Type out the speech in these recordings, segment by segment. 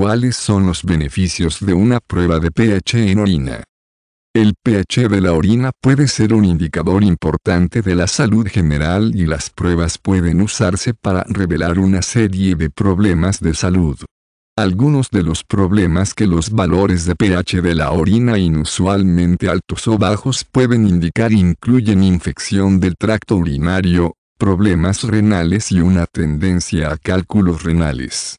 ¿Cuáles son los beneficios de una prueba de pH en orina? El pH de la orina puede ser un indicador importante de la salud general y las pruebas pueden usarse para revelar una serie de problemas de salud. Algunos de los problemas que los valores de pH de la orina inusualmente altos o bajos pueden indicar incluyen infección del tracto urinario, problemas renales y una tendencia a cálculos renales.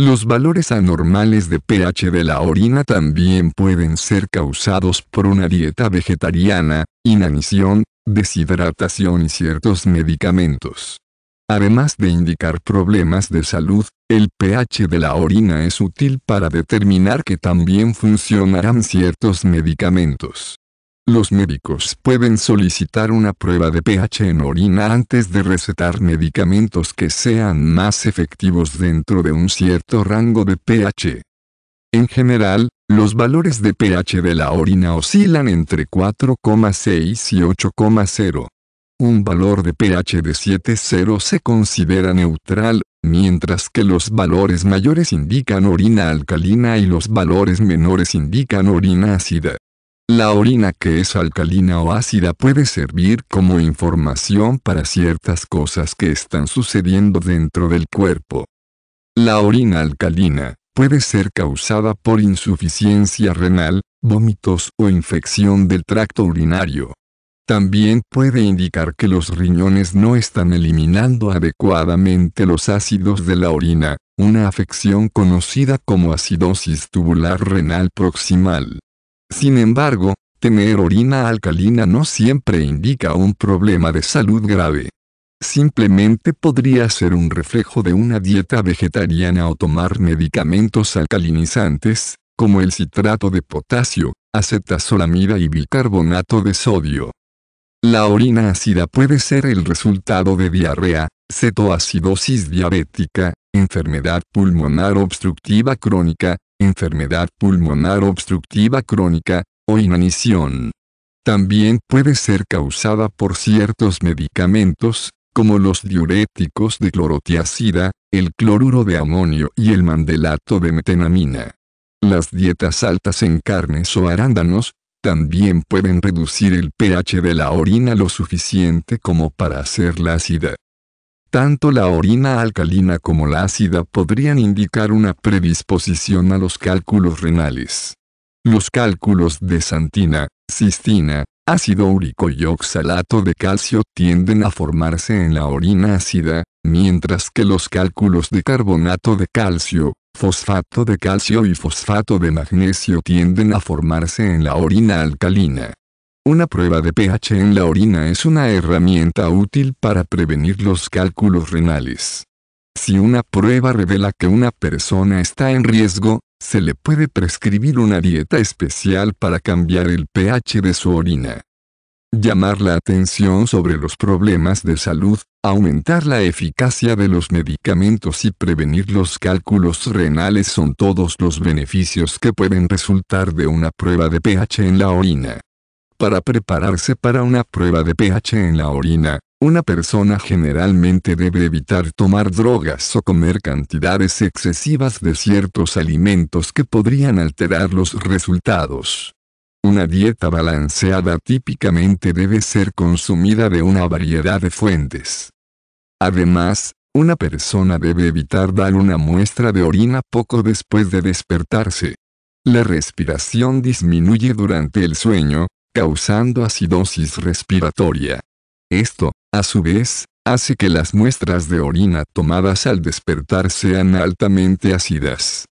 Los valores anormales de pH de la orina también pueden ser causados por una dieta vegetariana, inanición, deshidratación y ciertos medicamentos. Además de indicar problemas de salud, el pH de la orina es útil para determinar que también funcionarán ciertos medicamentos. Los médicos pueden solicitar una prueba de pH en orina antes de recetar medicamentos que sean más efectivos dentro de un cierto rango de pH. En general, los valores de pH de la orina oscilan entre 4,6 y 8,0. Un valor de pH de 7,0 se considera neutral, mientras que los valores mayores indican orina alcalina y los valores menores indican orina ácida. La orina que es alcalina o ácida puede servir como información para ciertas cosas que están sucediendo dentro del cuerpo. La orina alcalina puede ser causada por insuficiencia renal, vómitos o infección del tracto urinario. También puede indicar que los riñones no están eliminando adecuadamente los ácidos de la orina, una afección conocida como acidosis tubular renal proximal. Sin embargo, tener orina alcalina no siempre indica un problema de salud grave. Simplemente podría ser un reflejo de una dieta vegetariana o tomar medicamentos alcalinizantes, como el citrato de potasio, acetazolamida y bicarbonato de sodio. La orina ácida puede ser el resultado de diarrea, cetoacidosis diabética, enfermedad pulmonar obstructiva crónica, enfermedad pulmonar obstructiva crónica, o inanición. También puede ser causada por ciertos medicamentos, como los diuréticos de clorotiacida, el cloruro de amonio y el mandelato de metenamina. Las dietas altas en carnes o arándanos, también pueden reducir el pH de la orina lo suficiente como para hacerla ácida. Tanto la orina alcalina como la ácida podrían indicar una predisposición a los cálculos renales. Los cálculos de santina, cistina, ácido úrico y oxalato de calcio tienden a formarse en la orina ácida, mientras que los cálculos de carbonato de calcio, fosfato de calcio y fosfato de magnesio tienden a formarse en la orina alcalina. Una prueba de pH en la orina es una herramienta útil para prevenir los cálculos renales. Si una prueba revela que una persona está en riesgo, se le puede prescribir una dieta especial para cambiar el pH de su orina. Llamar la atención sobre los problemas de salud, aumentar la eficacia de los medicamentos y prevenir los cálculos renales son todos los beneficios que pueden resultar de una prueba de pH en la orina. Para prepararse para una prueba de pH en la orina, una persona generalmente debe evitar tomar drogas o comer cantidades excesivas de ciertos alimentos que podrían alterar los resultados. Una dieta balanceada típicamente debe ser consumida de una variedad de fuentes. Además, una persona debe evitar dar una muestra de orina poco después de despertarse. La respiración disminuye durante el sueño, causando acidosis respiratoria. Esto, a su vez, hace que las muestras de orina tomadas al despertar sean altamente ácidas.